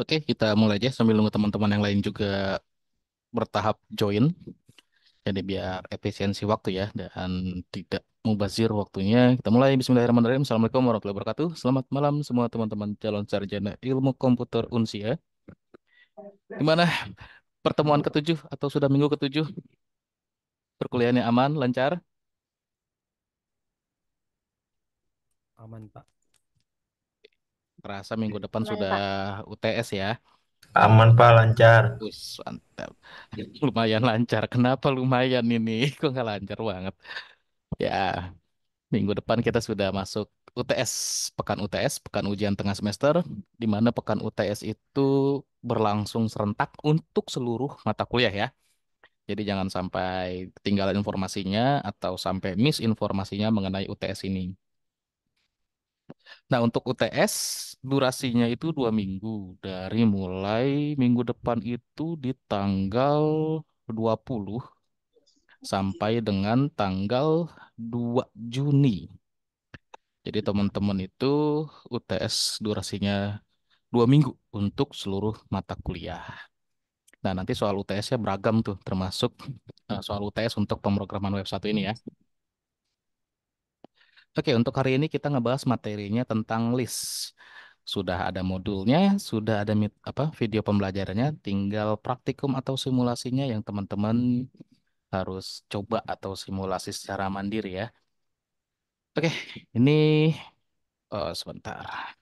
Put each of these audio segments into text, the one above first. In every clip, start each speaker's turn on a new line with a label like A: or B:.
A: Oke, kita mulai aja sambil nunggu teman-teman yang lain juga bertahap join. Jadi biar efisiensi waktu ya dan tidak mubazir waktunya. Kita mulai Bismillahirrahmanirrahim. Assalamualaikum warahmatullahi wabarakatuh. Selamat malam semua teman-teman calon sarjana ilmu komputer Unsia. Gimana pertemuan ketujuh atau sudah minggu ketujuh? Perkuliahannya aman, lancar? Aman, Pak kerasa minggu iya. depan sudah UTS ya. Aman Pak, lancar. Us, mantap. Lumayan lancar. Kenapa lumayan ini? Kok nggak lancar banget? Ya, minggu depan kita sudah masuk UTS, pekan UTS, pekan ujian tengah semester, di mana pekan UTS itu berlangsung serentak untuk seluruh mata kuliah ya. Jadi jangan sampai ketinggalan informasinya atau sampai misinformasinya mengenai UTS ini. Nah, untuk UTS durasinya itu dua minggu dari mulai minggu depan itu di tanggal 20 sampai dengan tanggal 2 Juni. Jadi teman-teman itu UTS durasinya dua minggu untuk seluruh mata kuliah. Nah, nanti soal UTS-nya beragam tuh, termasuk eh, soal UTS untuk pemrograman web satu ini ya. Oke, untuk hari ini kita ngebahas materinya tentang list. Sudah ada modulnya, sudah ada apa video pembelajarannya, tinggal praktikum atau simulasinya yang teman-teman harus coba atau simulasi secara mandiri ya. Oke, ini oh, sebentar.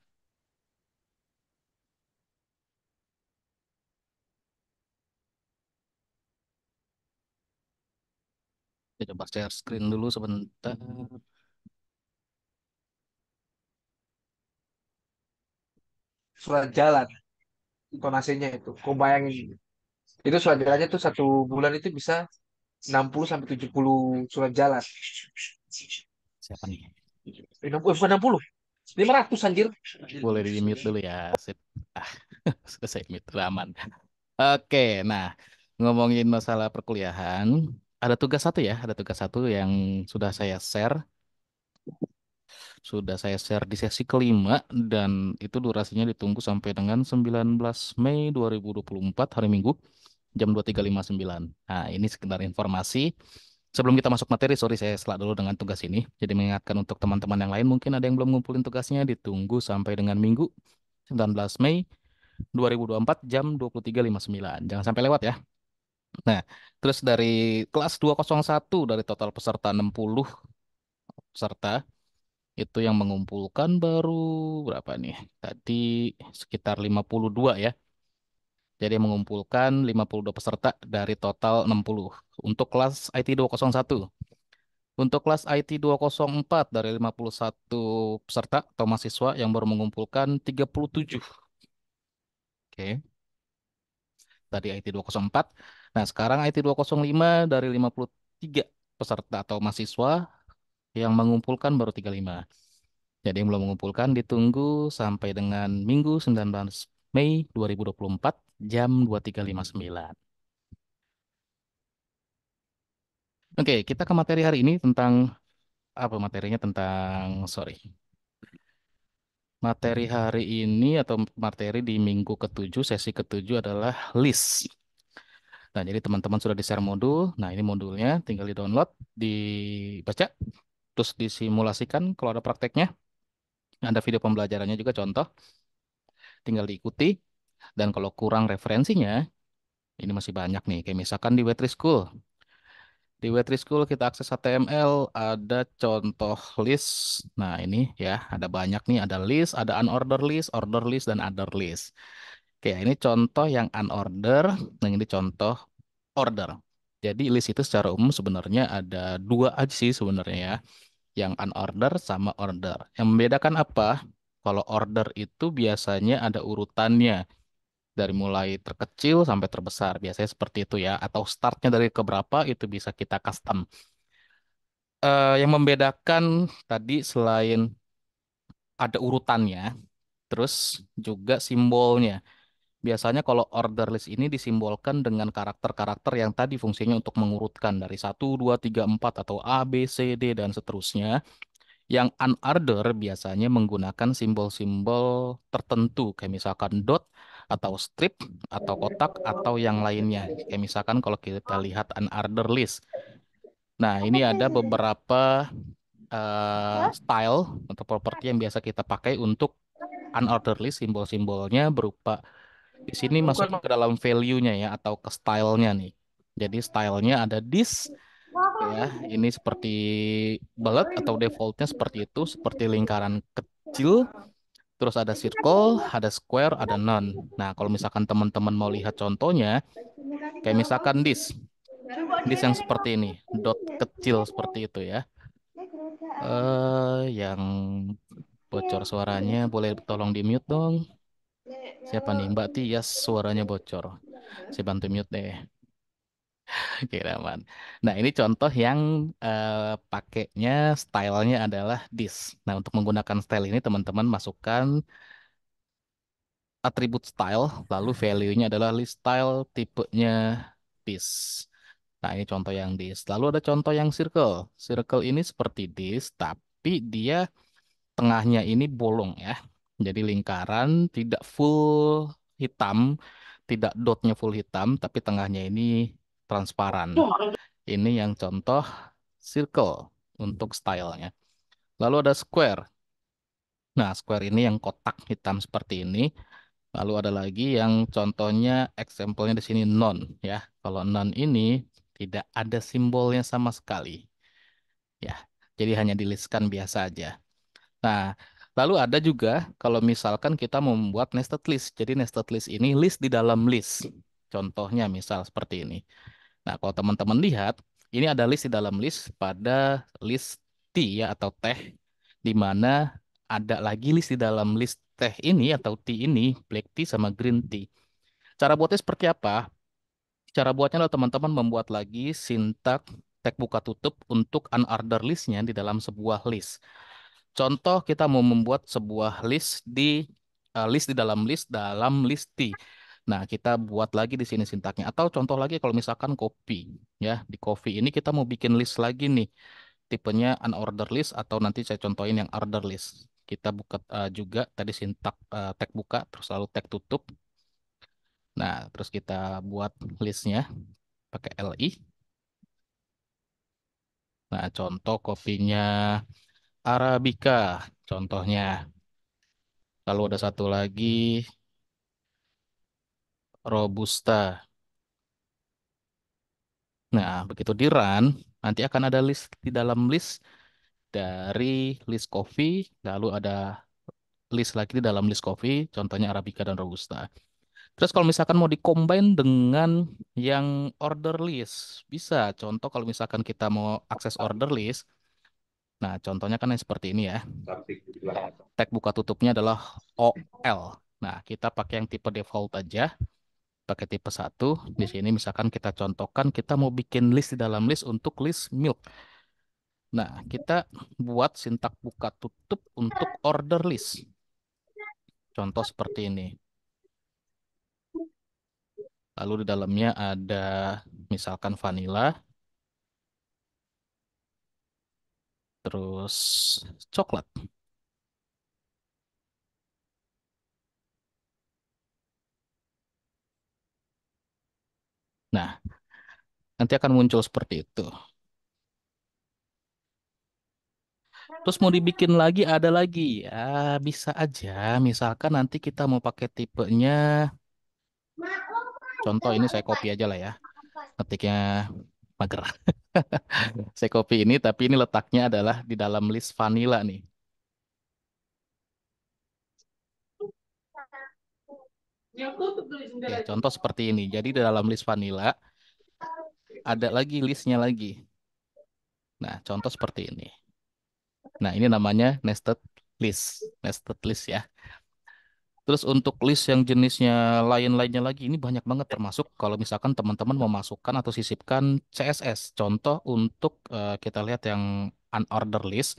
A: Kita coba share screen dulu sebentar. surat jalan intonasinya itu kau bayangin itu surat jalannya tuh satu bulan itu bisa 60 sampai 70 surat jalan siapa nih eh, 60, eh, puluh 60 500 anjir boleh di mute dulu ya Sip. Ah, selesai mute aman oke nah ngomongin masalah perkuliahan ada tugas satu ya ada tugas satu yang sudah saya share sudah saya share di sesi kelima dan itu durasinya ditunggu sampai dengan 19 Mei 2024 hari Minggu jam 23.59. Nah, ini sekedar informasi. Sebelum kita masuk materi, sorry saya selak dulu dengan tugas ini. Jadi mengingatkan untuk teman-teman yang lain, mungkin ada yang belum ngumpulin tugasnya, ditunggu sampai dengan Minggu 19 Mei 2024 jam 23.59. Jangan sampai lewat ya. Nah, terus dari kelas 201 dari total peserta 60 peserta itu yang mengumpulkan baru berapa nih? Tadi sekitar 52 ya. Jadi yang mengumpulkan 52 peserta dari total 60 untuk kelas IT 201. Untuk kelas IT 204 dari 51 peserta atau mahasiswa yang baru mengumpulkan 37. Oke. Tadi IT 204. Nah, sekarang IT 205 dari 53 peserta atau mahasiswa yang mengumpulkan baru 35. Jadi yang belum mengumpulkan ditunggu sampai dengan Minggu 19 Mei 2024 jam 2359. Oke, kita ke materi hari ini tentang apa materinya tentang sorry. Materi hari ini atau materi di minggu ke-7, sesi ke-7 adalah list. Nah, jadi teman-teman sudah di-share modul. Nah, ini modulnya tinggal di-download, dibaca, terus disimulasikan kalau ada prakteknya. Ada video pembelajarannya juga contoh. Tinggal diikuti. Dan kalau kurang referensinya, ini masih banyak nih. Kayak misalkan di Wetri School. Di Wetri School kita akses HTML, ada contoh list. Nah ini ya, ada banyak nih. Ada list, ada unorder list, order list, dan other list. Oke, ini contoh yang unorder, dan nah, ini contoh order. Jadi list itu secara umum sebenarnya ada dua aja sih sebenarnya ya yang unorder sama order. Yang membedakan apa? Kalau order itu biasanya ada urutannya dari mulai terkecil sampai terbesar. Biasanya seperti itu ya. Atau startnya dari keberapa itu bisa kita custom. Uh, yang membedakan tadi selain ada urutannya, terus juga simbolnya. Biasanya kalau order list ini disimbolkan dengan karakter-karakter yang tadi fungsinya untuk mengurutkan dari 1, 2, 3, 4 atau A, B, C, D dan seterusnya. Yang unorder biasanya menggunakan simbol-simbol tertentu kayak misalkan dot atau strip atau kotak atau yang lainnya. Kayak misalkan kalau kita lihat unorder list. Nah, ini ada beberapa uh, style atau properti yang biasa kita pakai untuk unorder list simbol-simbolnya berupa di sini masuk ke dalam value-nya ya atau ke stylenya nih. Jadi stylenya ada this ya. Ini seperti bullet atau defaultnya seperti itu, seperti lingkaran kecil. Terus ada circle, ada square, ada none. Nah, kalau misalkan teman-teman mau lihat contohnya, kayak misalkan this. This yang seperti ini, dot kecil seperti itu ya. Eh, uh, yang bocor suaranya boleh tolong di mute dong. Siapa nih? Mbak Tias suaranya bocor. Saya bantu mute deh. Oke, Nah, ini contoh yang uh, pakainya stylenya adalah this. Nah, untuk menggunakan style ini teman-teman masukkan atribut style, lalu value-nya adalah list style, tipenya this. Nah, ini contoh yang this. Lalu ada contoh yang circle. Circle ini seperti this, tapi dia tengahnya ini bolong ya. Jadi lingkaran tidak full hitam, tidak dotnya full hitam, tapi tengahnya ini transparan. Ini yang contoh circle untuk stylenya. Lalu ada square. Nah, square ini yang kotak hitam seperti ini. Lalu ada lagi yang contohnya eksempelnya di sini non ya. Kalau non ini tidak ada simbolnya sama sekali. Ya, jadi hanya diliskan biasa aja. Nah, Lalu ada juga kalau misalkan kita membuat nested list. Jadi nested list ini list di dalam list. Contohnya misal seperti ini. Nah, kalau teman-teman lihat, ini ada list di dalam list pada list T ya atau teh di mana ada lagi list di dalam list teh ini atau T ini, black T sama green T. Cara buatnya seperti apa? Cara buatnya adalah teman-teman membuat lagi sintak tag buka tutup untuk unordered listnya di dalam sebuah list. Contoh kita mau membuat sebuah list di uh, list di dalam list dalam listi. Nah, kita buat lagi di sini sintaknya. Atau contoh lagi kalau misalkan copy ya, di copy ini kita mau bikin list lagi nih. Tipenya unordered list atau nanti saya contohin yang order list. Kita buka uh, juga tadi sintak uh, tag buka terus lalu tag tutup. Nah, terus kita buat listnya pakai li. Nah, contoh kopinya Arabica contohnya. Lalu ada satu lagi Robusta. Nah, begitu di run, nanti akan ada list di dalam list dari list coffee, lalu ada list lagi di dalam list coffee, contohnya Arabica dan Robusta. Terus kalau misalkan mau dikombin dengan yang order list, bisa. Contoh kalau misalkan kita mau akses order list, Nah, contohnya kan yang seperti ini ya. ya tag buka tutupnya adalah OL. Nah, kita pakai yang tipe default aja. Pakai tipe satu. Di sini misalkan kita contohkan kita mau bikin list di dalam list untuk list milk. Nah, kita buat sintak buka tutup untuk order list. Contoh seperti ini. Lalu di dalamnya ada misalkan vanilla. terus coklat. Nah, nanti akan muncul seperti itu. Terus mau dibikin lagi ada lagi ya bisa aja. Misalkan nanti kita mau pakai tipenya, contoh ini saya copy aja lah ya, ketiknya mager. saya copy ini, tapi ini letaknya adalah di dalam list vanilla nih. Oke, contoh seperti ini. Jadi di dalam list vanilla ada lagi listnya lagi. Nah, contoh seperti ini. Nah, ini namanya nested list, nested list ya. Terus untuk list yang jenisnya lain-lainnya lagi ini banyak banget termasuk kalau misalkan teman-teman memasukkan atau sisipkan CSS. Contoh untuk uh, kita lihat yang unorder list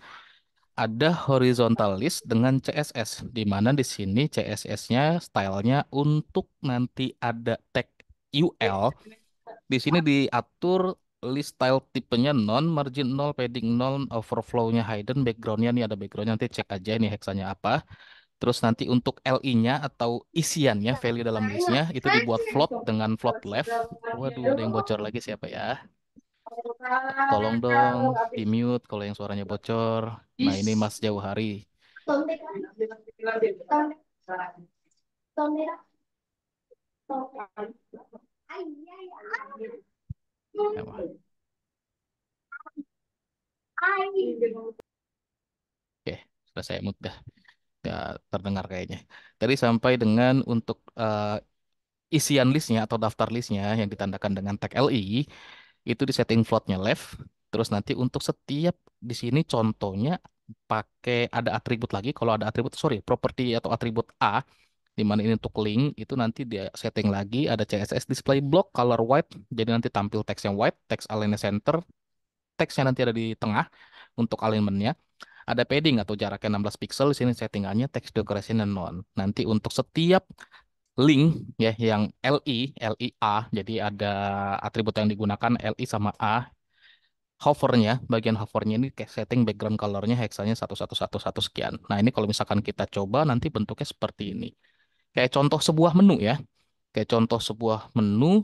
A: ada horizontal list dengan CSS di mana di sini CSS-nya stylenya untuk nanti ada tag UL. Di sini diatur list style tipenya non margin 0 padding 0 overflow-nya hidden background-nya nih ada background-nya nanti cek aja ini hexanya apa. Terus nanti untuk LI-nya atau isiannya, iya, value dalam iya. listnya, itu dibuat iya, float dengan float left. Waduh, ada yang bocor lagi siapa ya? Tolong dong di-mute kalau yang suaranya bocor. Nah, ini Mas Jauhari. Oke, sudah saya mute dah ya terdengar kayaknya. Dari sampai dengan untuk uh, isian listnya atau daftar listnya yang ditandakan dengan tag LI itu di setting floatnya left. Terus nanti untuk setiap di sini contohnya pakai ada atribut lagi. Kalau ada atribut sorry properti atau atribut A di mana ini untuk link itu nanti dia setting lagi ada CSS display block color white jadi nanti tampil teks yang white teks align center teksnya nanti ada di tengah untuk alignmentnya ada padding atau jaraknya 16 pixel. Di sini settingannya text decoration dan none. Nanti untuk setiap link ya yang LI, li a jadi ada atribut yang digunakan LI sama A hovernya, bagian hovernya ini kayak setting background colornya hexanya satu satu satu satu sekian. Nah ini kalau misalkan kita coba nanti bentuknya seperti ini. Kayak contoh sebuah menu ya. Kayak contoh sebuah menu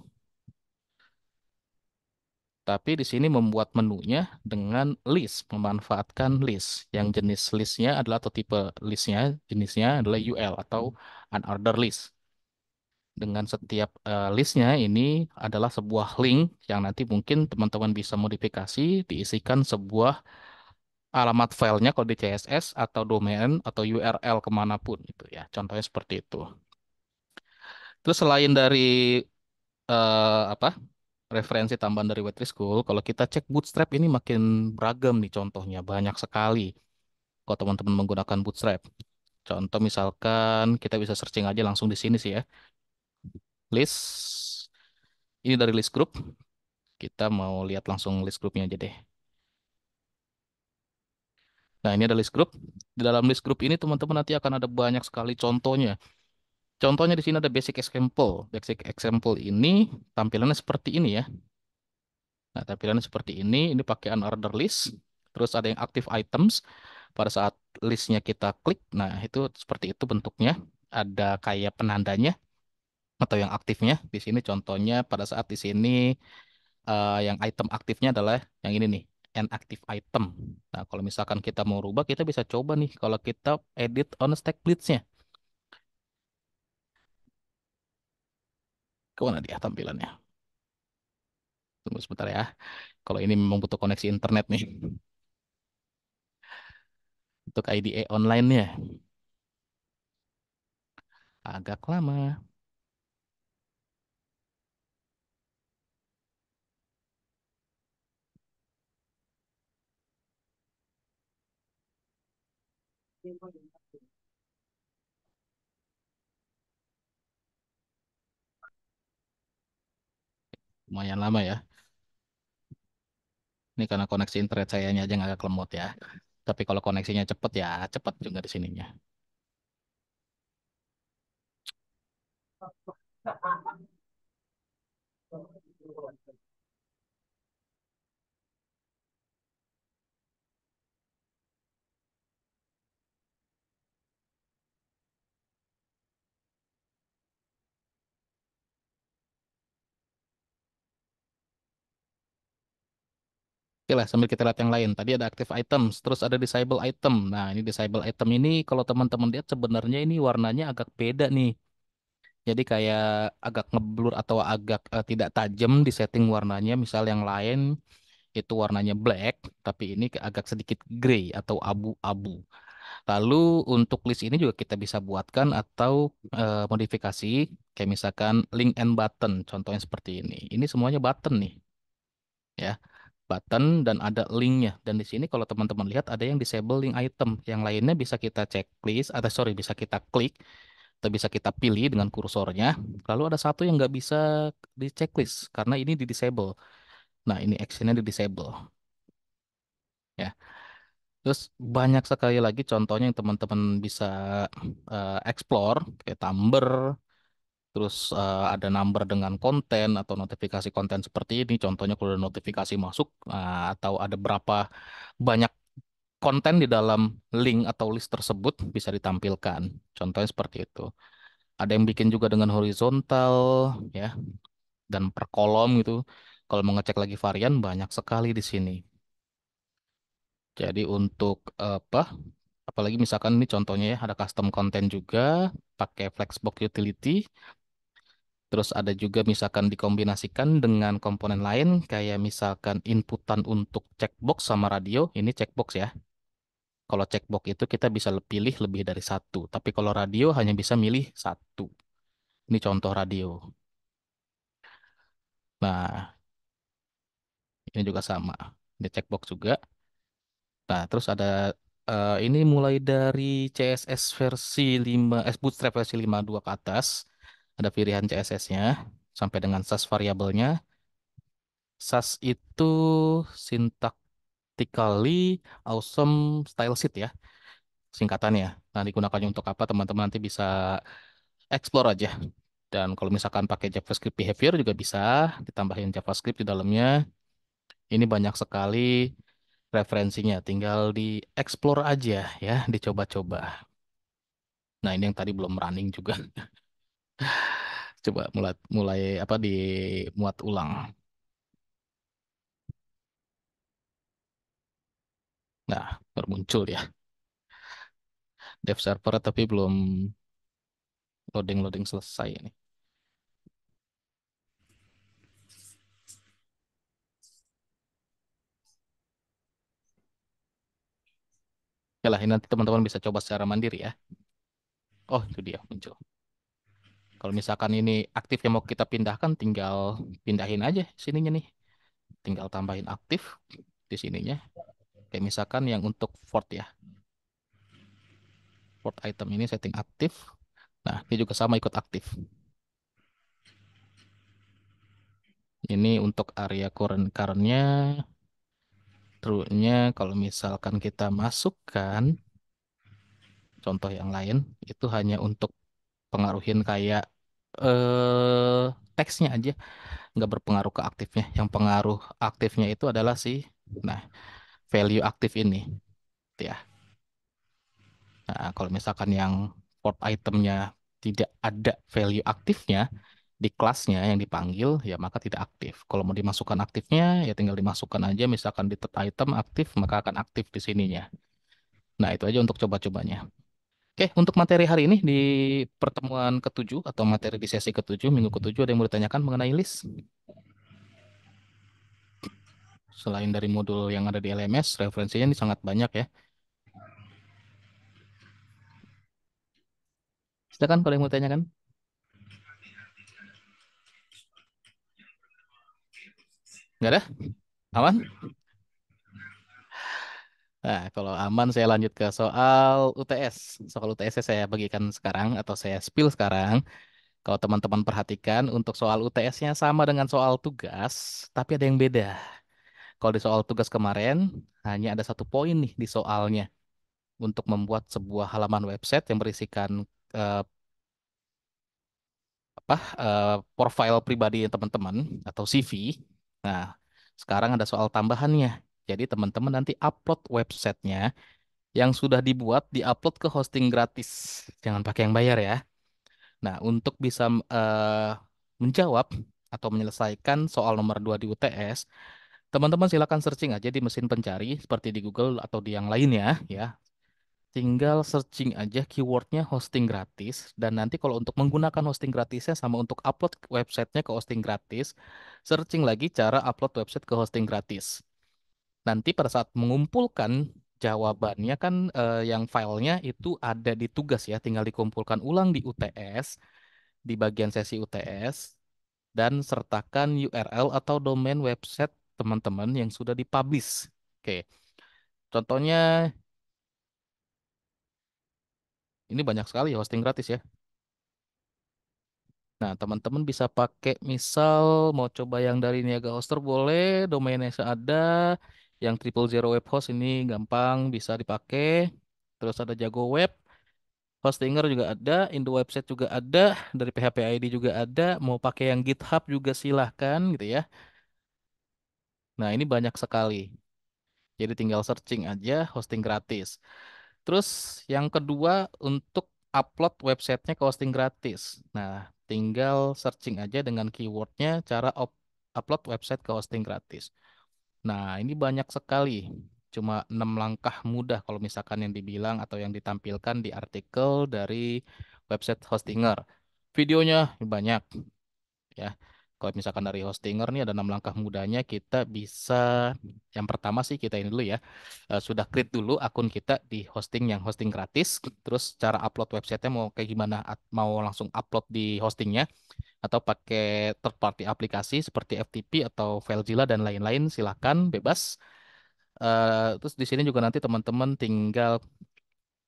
A: tapi di sini membuat menunya dengan list, memanfaatkan list. Yang jenis listnya adalah atau tipe listnya, jenisnya adalah UL atau unordered list. Dengan setiap uh, listnya ini adalah sebuah link yang nanti mungkin teman-teman bisa modifikasi, diisikan sebuah alamat filenya kalau di CSS atau domain atau URL kemanapun gitu ya. Contohnya seperti itu. Terus selain dari uh, apa referensi tambahan dari Wetri School, kalau kita cek Bootstrap ini makin beragam nih contohnya, banyak sekali. Kalau teman-teman menggunakan Bootstrap. Contoh misalkan kita bisa searching aja langsung di sini sih ya. List. Ini dari list group. Kita mau lihat langsung list groupnya aja deh. Nah, ini ada list group. Di dalam list group ini teman-teman nanti akan ada banyak sekali contohnya. Contohnya di sini ada basic example. Basic example ini tampilannya seperti ini ya. Nah, tampilannya seperti ini. Ini pakai unordered list. Terus ada yang active items. Pada saat listnya kita klik, nah itu seperti itu bentuknya. Ada kayak penandanya atau yang aktifnya. Di sini contohnya pada saat di sini uh, yang item aktifnya adalah yang ini nih an active item. Nah, kalau misalkan kita mau rubah, kita bisa coba nih kalau kita edit on stack blitz-nya. Kemana dia tampilannya? Tunggu sebentar ya. Kalau ini memang butuh koneksi internet nih. Untuk IDE online-nya. Agak lama. Thank lumayan lama ya. Ini karena koneksi internet saya aja nggak agak ya. Tapi kalau koneksinya cepet ya cepet juga di sininya. Oke lah, sambil kita lihat yang lain. Tadi ada active items, terus ada disable item. Nah, ini disable item ini kalau teman-teman lihat sebenarnya ini warnanya agak beda nih. Jadi kayak agak ngeblur atau agak uh, tidak tajam di setting warnanya. Misal yang lain itu warnanya black, tapi ini agak sedikit grey atau abu-abu. Lalu untuk list ini juga kita bisa buatkan atau uh, modifikasi kayak misalkan link and button contohnya seperti ini. Ini semuanya button nih. Ya button dan ada linknya. Dan di sini kalau teman-teman lihat ada yang disable link item. Yang lainnya bisa kita checklist, atau sorry bisa kita klik atau bisa kita pilih dengan kursornya. Lalu ada satu yang nggak bisa di checklist karena ini di disable. Nah ini actionnya di disable. Ya. Terus banyak sekali lagi contohnya yang teman-teman bisa uh, explore kayak tumbler, terus uh, ada number dengan konten atau notifikasi konten seperti ini contohnya kalau ada notifikasi masuk uh, atau ada berapa banyak konten di dalam link atau list tersebut bisa ditampilkan contohnya seperti itu ada yang bikin juga dengan horizontal ya dan per kolom gitu kalau mengecek lagi varian banyak sekali di sini jadi untuk apa apalagi misalkan ini contohnya ya ada custom content juga pakai flexbox utility Terus ada juga misalkan dikombinasikan dengan komponen lain kayak misalkan inputan untuk checkbox sama radio, ini checkbox ya. Kalau checkbox itu kita bisa pilih lebih dari satu, tapi kalau radio hanya bisa milih satu. Ini contoh radio. Nah, ini juga sama, ini checkbox juga. Nah, terus ada uh, ini mulai dari CSS versi 5, eh, Bootstrap versi 52 ke atas ada pilihan CSS-nya sampai dengan SAS variabelnya. SAS itu syntactically awesome style sheet ya singkatannya. Nah digunakannya untuk apa teman-teman nanti bisa explore aja. Dan kalau misalkan pakai JavaScript behavior juga bisa ditambahin JavaScript di dalamnya. Ini banyak sekali referensinya, tinggal di explore aja ya, dicoba-coba. Nah ini yang tadi belum running juga. Coba mulai mulai apa dimuat ulang. Nah, bermuncul ya. Dev server tapi belum loading-loading selesai ini. lah ini nanti teman-teman bisa coba secara mandiri ya. Oh, itu dia muncul. Kalau misalkan ini aktif yang mau kita pindahkan, tinggal pindahin aja sininya nih. Tinggal tambahin aktif di sininya. Kayak misalkan yang untuk Ford ya. Ford item ini setting aktif. Nah, ini juga sama ikut aktif. Ini untuk area current current-nya. True-nya kalau misalkan kita masukkan contoh yang lain, itu hanya untuk pengaruhin kayak eh teksnya aja nggak berpengaruh ke aktifnya. Yang pengaruh aktifnya itu adalah si nah value aktif ini, gitu ya. Nah, kalau misalkan yang port itemnya tidak ada value aktifnya di kelasnya yang dipanggil, ya maka tidak aktif. Kalau mau dimasukkan aktifnya, ya tinggal dimasukkan aja. Misalkan di item aktif, maka akan aktif di sininya. Nah, itu aja untuk coba-cobanya. Oke, untuk materi hari ini di pertemuan ketujuh atau materi di sesi ketujuh, minggu ketujuh ada yang mau ditanyakan mengenai list? Selain dari modul yang ada di LMS, referensinya ini sangat banyak ya. Silakan kalau yang mau ditanyakan. Enggak ada? Aman? Nah, kalau aman saya lanjut ke soal UTS. Soal UTS saya bagikan sekarang atau saya spill sekarang. Kalau teman-teman perhatikan untuk soal UTS-nya sama dengan soal tugas, tapi ada yang beda. Kalau di soal tugas kemarin hanya ada satu poin nih di soalnya untuk membuat sebuah halaman website yang berisikan eh, apa eh, profil pribadi teman-teman atau CV. Nah, sekarang ada soal tambahannya jadi teman-teman nanti upload websitenya yang sudah dibuat diupload ke hosting gratis. Jangan pakai yang bayar ya. Nah, untuk bisa uh, menjawab atau menyelesaikan soal nomor 2 di UTS, teman-teman silakan searching aja di mesin pencari seperti di Google atau di yang lainnya ya. Tinggal searching aja keywordnya hosting gratis dan nanti kalau untuk menggunakan hosting gratisnya sama untuk upload websitenya ke hosting gratis, searching lagi cara upload website ke hosting gratis nanti pada saat mengumpulkan jawabannya kan eh, yang filenya itu ada di tugas ya, tinggal dikumpulkan ulang di UTS, di bagian sesi UTS, dan sertakan URL atau domain website teman-teman yang sudah dipublish. Oke, contohnya ini banyak sekali ya hosting gratis ya. Nah, teman-teman bisa pakai misal mau coba yang dari Niaga Hoster boleh, domainnya ada, yang triple zero web host ini gampang bisa dipakai. Terus ada Jago Web, Hostinger juga ada, Indo website juga ada, dari PHP ID juga ada, mau pakai yang GitHub juga silahkan gitu ya. Nah, ini banyak sekali. Jadi tinggal searching aja hosting gratis. Terus yang kedua untuk upload websitenya ke hosting gratis. Nah, tinggal searching aja dengan keywordnya cara upload website ke hosting gratis. Nah, ini banyak sekali. Cuma enam langkah mudah kalau misalkan yang dibilang atau yang ditampilkan di artikel dari website Hostinger. Videonya banyak. Ya. Kalau misalkan dari Hostinger nih ada enam langkah mudahnya kita bisa yang pertama sih kita ini dulu ya eh, sudah create dulu akun kita di hosting yang hosting gratis. Terus cara upload websitenya mau kayak gimana? Mau langsung upload di hostingnya atau pakai third party aplikasi seperti FTP atau FileZilla dan lain-lain silahkan bebas. Eh, terus di sini juga nanti teman-teman tinggal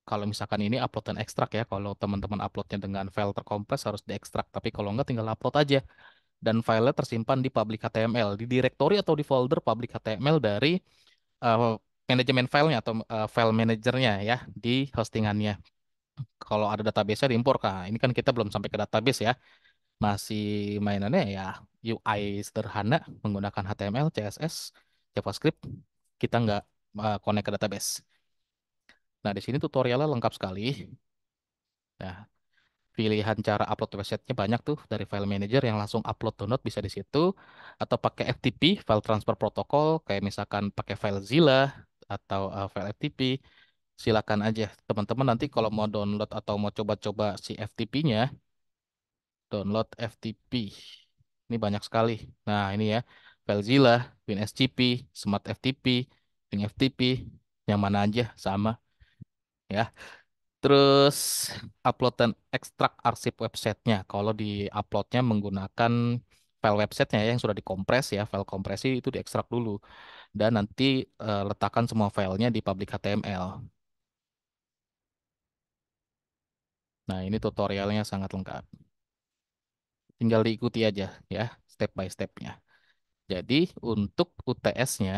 A: kalau misalkan ini upload dan ekstrak ya. Kalau teman-teman uploadnya dengan file terkompres harus diekstrak. Tapi kalau enggak tinggal upload aja dan file tersimpan di public HTML di direktori atau di folder public HTML dari uh, manajemen filenya atau uh, file manajernya ya di hostingannya. Kalau ada database-nya diimpor kan? Ini kan kita belum sampai ke database ya. Masih mainannya ya UI sederhana menggunakan HTML, CSS, JavaScript. Kita nggak uh, connect ke database. Nah, di sini tutorialnya lengkap sekali. Nah, pilihan cara upload websitenya banyak tuh dari file manager yang langsung upload download bisa di situ atau pakai FTP file transfer protokol kayak misalkan pakai file Zilla atau uh, file FTP silakan aja teman-teman nanti kalau mau download atau mau coba-coba si FTP-nya download FTP ini banyak sekali nah ini ya file Zilla WinSCP Smart FTP WinFTP yang mana aja sama ya Terus upload dan ekstrak arsip websitenya. Kalau di uploadnya menggunakan file websitenya ya, yang sudah dikompres ya, file kompresi itu diekstrak dulu dan nanti uh, letakkan semua filenya di public HTML. Nah ini tutorialnya sangat lengkap. Tinggal diikuti aja ya step by stepnya. Jadi untuk UTS-nya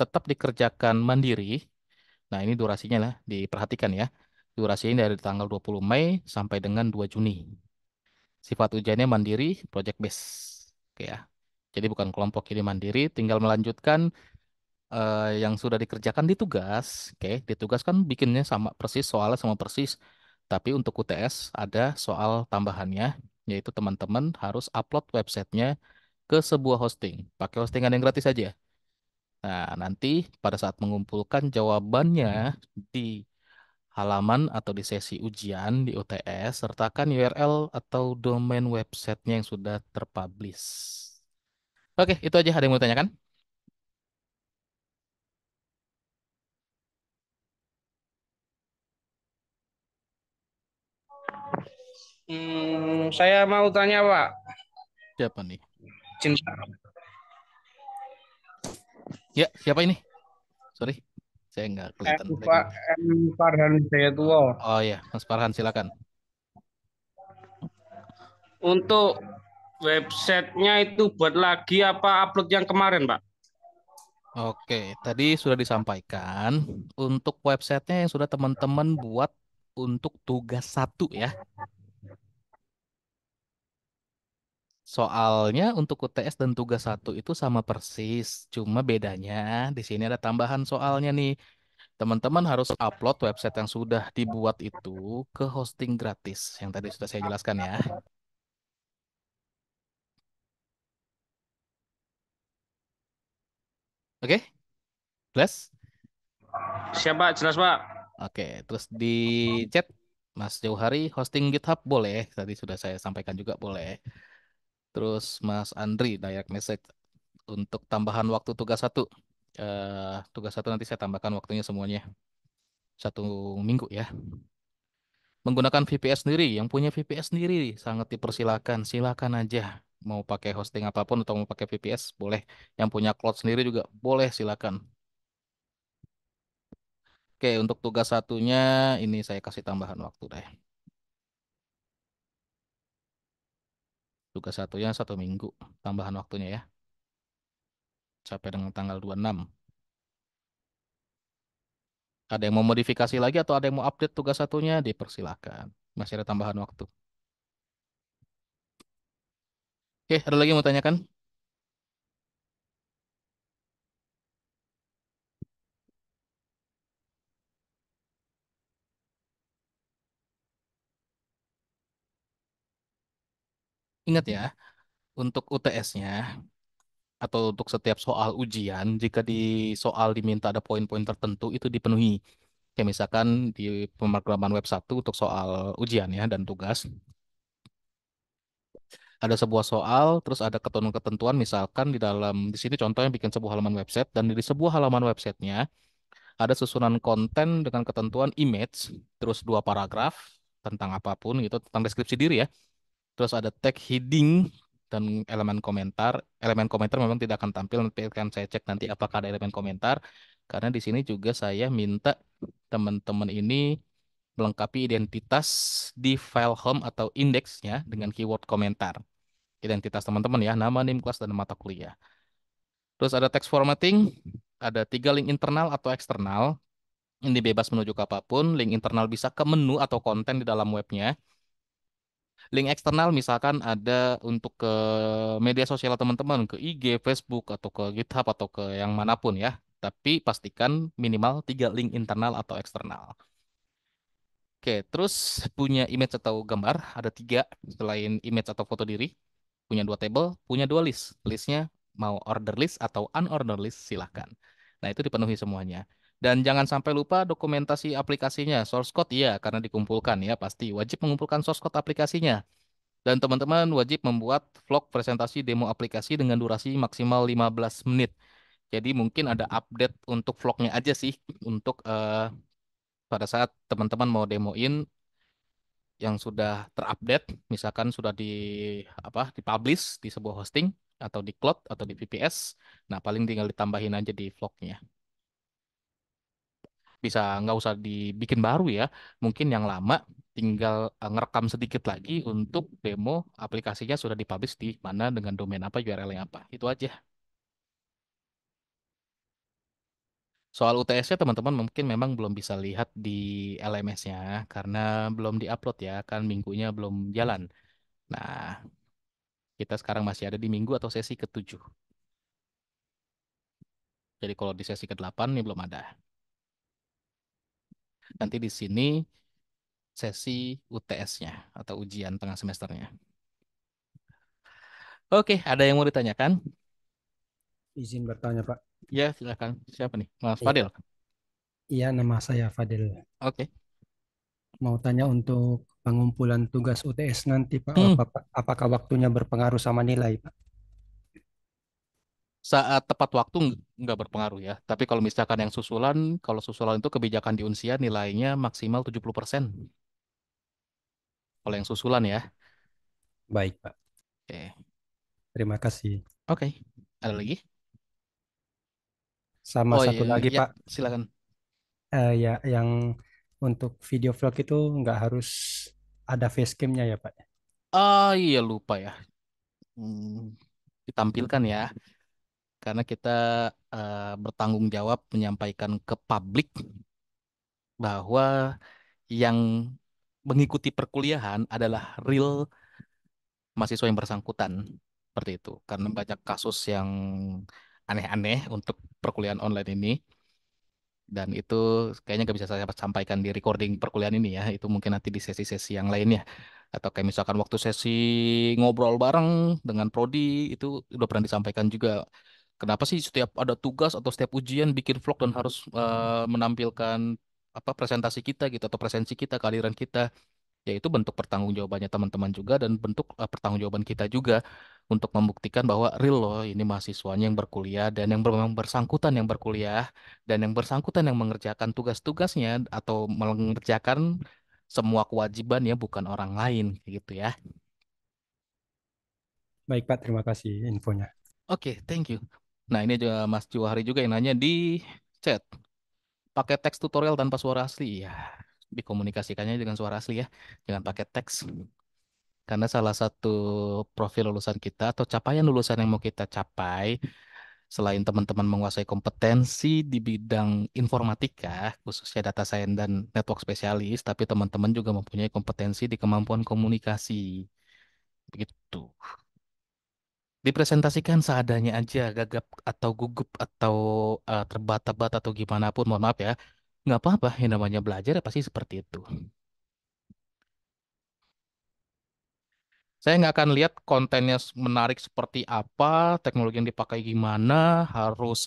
A: tetap dikerjakan mandiri. Nah ini durasinya lah diperhatikan ya. Durasi ini dari tanggal 20 Mei sampai dengan 2 Juni. Sifat ujiannya mandiri, project base, Oke ya. Jadi bukan kelompok ini mandiri, tinggal melanjutkan uh, yang sudah dikerjakan di tugas. Oke, di tugas kan bikinnya sama persis, soalnya sama persis. Tapi untuk UTS ada soal tambahannya, yaitu teman-teman harus upload websitenya ke sebuah hosting. Pakai hostingan yang gratis saja. Nah, nanti pada saat mengumpulkan jawabannya di halaman atau di sesi ujian di UTS, sertakan URL atau domain websitenya yang sudah terpublish. Oke, itu aja. Ada yang mau tanyakan? Hmm, saya mau tanya, Pak. Siapa nih? Cinta. Ya, siapa ini? Sorry. Saya nggak eh, kelihatan. M, Pak, M Farhan Jayatua. Eh, oh iya, Mas Farhan silakan. Untuk websitenya itu buat lagi apa upload yang kemarin, Pak? Oke, tadi sudah disampaikan untuk websitenya yang sudah teman-teman buat untuk tugas satu ya. Soalnya untuk UTS dan tugas satu itu sama persis, cuma bedanya di sini ada tambahan soalnya nih. Teman-teman harus upload website yang sudah dibuat itu ke hosting gratis yang tadi sudah saya jelaskan ya. Oke? Jelas? Siap, Pak. Jelas, Pak. Oke, terus di chat Mas Jauhari hosting GitHub boleh. Tadi sudah saya sampaikan juga boleh. Terus Mas Andri direct message untuk tambahan waktu tugas satu. Uh, tugas satu nanti saya tambahkan waktunya semuanya satu minggu ya. Menggunakan VPS sendiri, yang punya VPS sendiri sangat dipersilakan, silakan aja mau pakai hosting apapun atau mau pakai VPS boleh. Yang punya cloud sendiri juga boleh, silakan. Oke, untuk tugas satunya ini saya kasih tambahan waktu deh. Tugas satunya satu minggu, tambahan waktunya ya. Sampai dengan tanggal 26. Ada yang mau modifikasi lagi atau ada yang mau update tugas satunya, dipersilahkan. Masih ada tambahan waktu. Oke, ada lagi yang mau tanyakan? Ingat ya, untuk UTS-nya atau untuk setiap soal ujian, jika di soal diminta ada poin-poin tertentu itu dipenuhi. Kayak misalkan di pemrograman web 1 untuk soal ujian ya dan tugas. Ada sebuah soal, terus ada ketentuan-ketentuan misalkan di dalam di sini contohnya bikin sebuah halaman website dan di sebuah halaman websitenya ada susunan konten dengan ketentuan image, terus dua paragraf tentang apapun gitu, tentang deskripsi diri ya Terus ada tag heading dan elemen komentar. Elemen komentar memang tidak akan tampil, nanti akan saya cek nanti apakah ada elemen komentar. Karena di sini juga saya minta teman-teman ini melengkapi identitas di file home atau indexnya dengan keyword komentar. Identitas teman-teman ya, nama, name, kelas, dan mata kuliah. Terus ada text formatting, ada tiga link internal atau eksternal. Ini bebas menuju ke apapun, link internal bisa ke menu atau konten di dalam webnya link eksternal misalkan ada untuk ke media sosial teman-teman ke IG, Facebook atau ke GitHub atau ke yang manapun ya. Tapi pastikan minimal tiga link internal atau eksternal. Oke, terus punya image atau gambar ada tiga selain image atau foto diri. Punya dua table, punya dua list. Listnya mau order list atau unorder list silahkan. Nah itu dipenuhi semuanya. Dan jangan sampai lupa dokumentasi aplikasinya. Source code iya karena dikumpulkan ya pasti. Wajib mengumpulkan source code aplikasinya. Dan teman-teman wajib membuat vlog presentasi demo aplikasi dengan durasi maksimal 15 menit. Jadi mungkin ada update untuk vlognya aja sih untuk uh, pada saat teman-teman mau demoin yang sudah terupdate, misalkan sudah di apa dipublish di sebuah hosting atau di cloud atau di VPS. Nah, paling tinggal ditambahin aja di vlognya bisa nggak usah dibikin baru ya mungkin yang lama tinggal eh, ngerekam sedikit lagi untuk demo aplikasinya sudah dipublish di mana dengan domain apa url yang apa itu aja soal UTS-nya teman-teman mungkin memang belum bisa lihat di LMS-nya karena belum diupload ya kan minggunya belum jalan nah kita sekarang masih ada di minggu atau sesi ke-7 jadi kalau di sesi ke-8 ini belum ada nanti di sini sesi UTS-nya atau ujian tengah semesternya. Oke, ada yang mau ditanyakan? Izin bertanya, Pak. Ya, silakan. Siapa nih? Mas iya. Fadil. Iya, nama saya Fadil. Oke. Mau tanya untuk pengumpulan tugas UTS nanti, Pak. Hmm. apakah waktunya berpengaruh sama nilai, Pak? saat tepat waktu nggak berpengaruh ya. Tapi kalau misalkan yang susulan, kalau susulan itu kebijakan di unsian nilainya maksimal 70%. Kalau yang susulan ya. Baik, Pak. Oke. Terima kasih. Oke. Ada lagi? Sama oh, satu iya, lagi, iya. Pak. Silakan. Uh, ya, yang untuk video vlog itu nggak harus ada facecamnya ya, Pak. Ah, uh, iya lupa ya. Hmm, ditampilkan ya karena kita uh, bertanggung jawab menyampaikan ke publik bahwa yang mengikuti perkuliahan adalah real mahasiswa yang bersangkutan seperti itu karena banyak kasus yang aneh-aneh untuk perkuliahan online ini dan itu kayaknya gak bisa saya sampaikan di recording perkuliahan ini ya itu mungkin nanti di sesi-sesi yang lainnya atau kayak misalkan waktu sesi ngobrol bareng dengan prodi itu udah pernah disampaikan juga Kenapa sih setiap ada tugas atau setiap ujian bikin vlog dan harus uh, menampilkan apa presentasi kita gitu atau presensi kita, kehadiran kita? Yaitu bentuk pertanggungjawabannya teman-teman juga dan bentuk uh, pertanggungjawaban kita juga untuk membuktikan bahwa real loh ini mahasiswanya yang berkuliah dan yang memang bersangkutan yang berkuliah dan yang bersangkutan yang mengerjakan tugas-tugasnya atau mengerjakan semua kewajiban ya bukan orang lain gitu ya. Baik Pak, terima kasih infonya. Oke, okay, thank you. Nah, ini juga Mas Juwahri juga yang nanya di chat. Pakai teks tutorial tanpa suara asli. Ya, dikomunikasikannya dengan suara asli ya. dengan pakai teks. Karena salah satu profil lulusan kita atau capaian lulusan yang mau kita capai, selain teman-teman menguasai kompetensi di bidang informatika, khususnya data science dan network spesialis, tapi teman-teman juga mempunyai kompetensi di kemampuan komunikasi. Begitu. Dipresentasikan seadanya aja, gagap atau gugup atau, eee, eh, terbata-bata atau gimana pun mohon maaf ya, nggak apa-apa yang namanya belajar ya pasti seperti itu. Saya nggak akan lihat kontennya menarik seperti apa, teknologi yang dipakai gimana, harus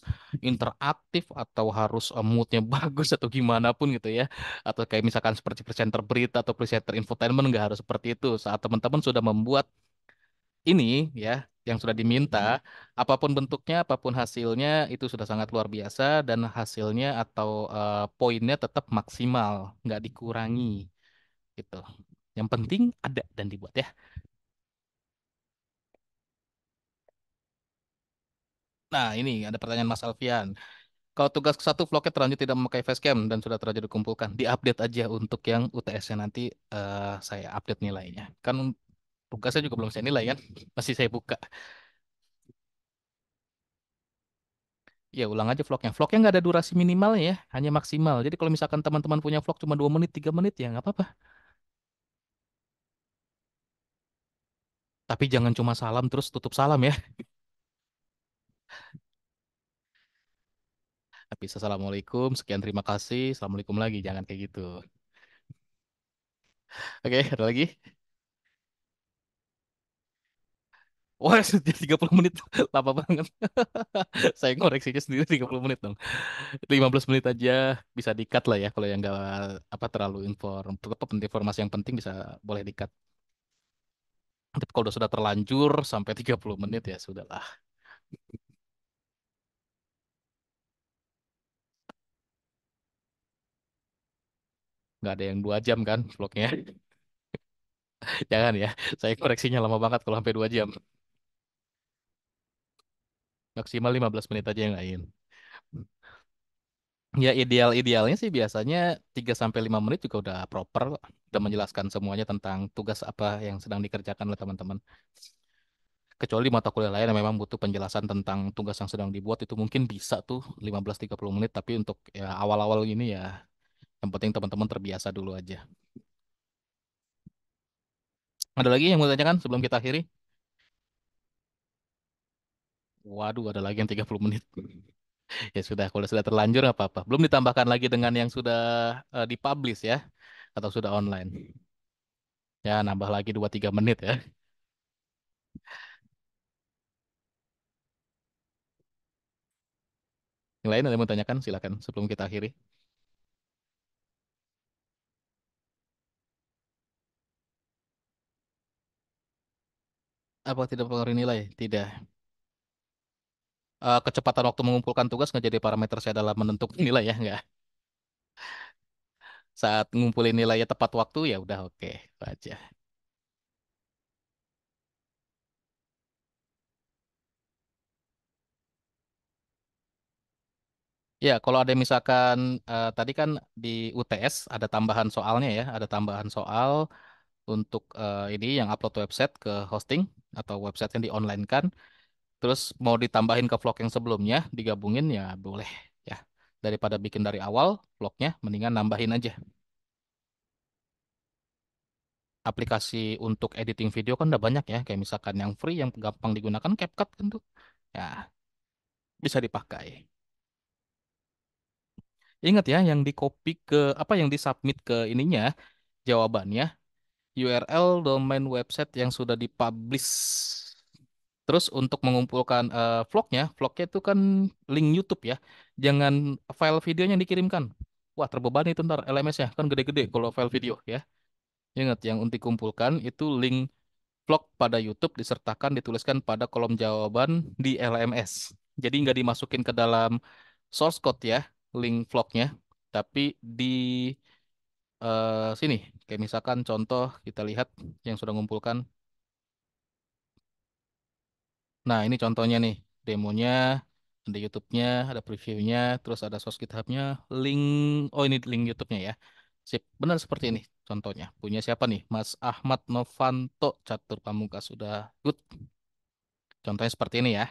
A: interaktif atau harus, eh, moodnya bagus atau gimana pun gitu ya, atau kayak misalkan seperti presenter berita atau presenter infotainment nggak harus seperti itu. Saat teman-teman sudah membuat ini ya yang sudah diminta, hmm. apapun bentuknya, apapun hasilnya itu sudah sangat luar biasa dan hasilnya atau uh, poinnya tetap maksimal, nggak dikurangi gitu. Yang penting ada dan dibuat ya. Nah, ini ada pertanyaan Mas Alfian. Kalau tugas satu vlognya terlanjut tidak memakai facecam dan sudah terlanjur dikumpulkan, diupdate aja untuk yang UTS-nya nanti uh, saya update nilainya. Kan buka saya juga belum saya nilai kan masih saya buka ya ulang aja vlognya vlognya nggak ada durasi minimal ya hanya maksimal jadi kalau misalkan teman-teman punya vlog cuma dua menit tiga menit ya nggak apa-apa tapi jangan cuma salam terus tutup salam ya tapi assalamualaikum sekian terima kasih assalamualaikum lagi jangan kayak gitu oke ada lagi Wah, sudah 30 menit lama banget. Saya koreksinya sendiri 30 menit dong. 15 menit aja bisa di-cut lah ya kalau yang enggak apa terlalu inform tetap informasi yang penting bisa boleh di-cut. Tapi kalau sudah terlanjur sampai 30 menit ya sudahlah. Gak ada yang dua jam kan vlognya. Jangan ya, saya koreksinya lama banget kalau sampai dua jam maksimal 15 menit aja yang lain. Ya ideal-idealnya sih biasanya 3 sampai 5 menit juga udah proper, udah menjelaskan semuanya tentang tugas apa yang sedang dikerjakan oleh teman-teman. Kecuali mata kuliah lain yang memang butuh penjelasan tentang tugas yang sedang dibuat itu mungkin bisa tuh 15-30 menit, tapi untuk ya awal-awal ini ya yang penting teman-teman terbiasa dulu aja. Ada lagi yang mau ditanyakan sebelum kita akhiri? Waduh, ada lagi yang 30 menit. ya sudah, kalau sudah terlanjur nggak apa-apa. Belum ditambahkan lagi dengan yang sudah uh, dipublish ya, atau sudah online. Ya, nambah lagi 2-3 menit ya. Yang lain ada yang mau tanyakan? Silakan sebelum kita akhiri. Apa tidak pengaruh nilai? Tidak uh, kecepatan waktu mengumpulkan tugas nggak jadi parameter saya dalam menentukan nilai ya nggak saat ngumpulin nilai tepat waktu ya udah oke okay, aja Ya, kalau ada misalkan uh, tadi kan di UTS ada tambahan soalnya ya, ada tambahan soal untuk uh, ini yang upload website ke hosting atau website yang di online kan terus mau ditambahin ke vlog yang sebelumnya, digabungin ya boleh ya. Daripada bikin dari awal vlognya, mendingan nambahin aja. Aplikasi untuk editing video kan udah banyak ya, kayak misalkan yang free yang gampang digunakan CapCut kan tuh. Ya, bisa dipakai. Ingat ya, yang di copy ke apa yang di submit ke ininya jawabannya URL domain website yang sudah dipublish Terus untuk mengumpulkan uh, vlognya, vlognya itu kan link YouTube ya. Jangan file videonya dikirimkan. Wah terbebani itu ntar LMS-nya kan gede-gede kalau file video ya. Ingat yang untuk kumpulkan itu link vlog pada YouTube disertakan dituliskan pada kolom jawaban di LMS. Jadi nggak dimasukin ke dalam source code ya link vlognya, tapi di uh, sini kayak misalkan contoh kita lihat yang sudah mengumpulkan. Nah, ini contohnya nih, demonya, ada YouTube-nya, ada previewnya, terus ada source GitHub-nya, link, oh ini link YouTube-nya ya. Sip, benar seperti ini contohnya. Punya siapa nih? Mas Ahmad Novanto, catur pamungkas sudah good. Contohnya seperti ini ya.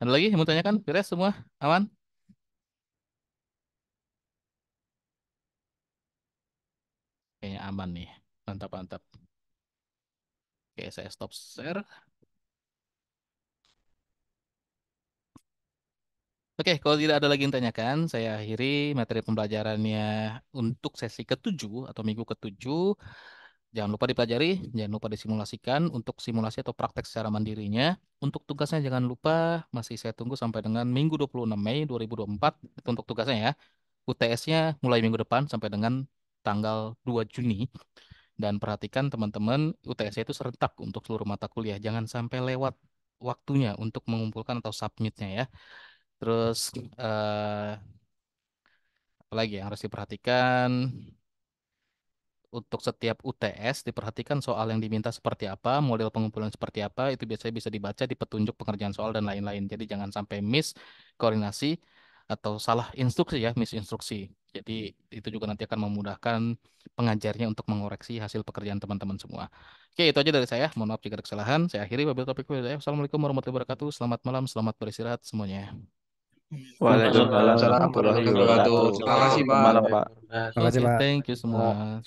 A: Ada lagi yang mau tanyakan? Beres semua? Aman? Kayaknya aman nih. Mantap, mantap. Oke, saya stop share. Oke, kalau tidak ada lagi yang tanyakan, saya akhiri materi pembelajarannya untuk sesi ke-7 atau minggu ke-7. Jangan lupa dipelajari, jangan lupa disimulasikan untuk simulasi atau praktek secara mandirinya. Untuk tugasnya jangan lupa, masih saya tunggu sampai dengan minggu 26 Mei 2024 untuk tugasnya ya. UTS-nya mulai minggu depan sampai dengan tanggal 2 Juni. Dan perhatikan teman-teman, UTS itu serentak untuk seluruh mata kuliah. Jangan sampai lewat waktunya untuk mengumpulkan atau submitnya ya. Terus eh, apa lagi yang harus diperhatikan? Untuk setiap UTS diperhatikan soal yang diminta seperti apa, model pengumpulan seperti apa, itu biasanya bisa dibaca di petunjuk pengerjaan soal dan lain-lain. Jadi jangan sampai miss koordinasi atau salah instruksi ya, misinstruksi. Jadi itu juga nanti akan memudahkan pengajarnya untuk mengoreksi hasil pekerjaan teman-teman semua. Oke, itu aja dari saya. Mohon maaf jika ada kesalahan. Saya akhiri topik saya assalamualaikum warahmatullahi wabarakatuh. Selamat malam, selamat beristirahat semuanya. Waalaikumsalam warahmatullahi wabarakatuh. Terima kasih, Pak. Terima kasih, Pak. Thank you semua.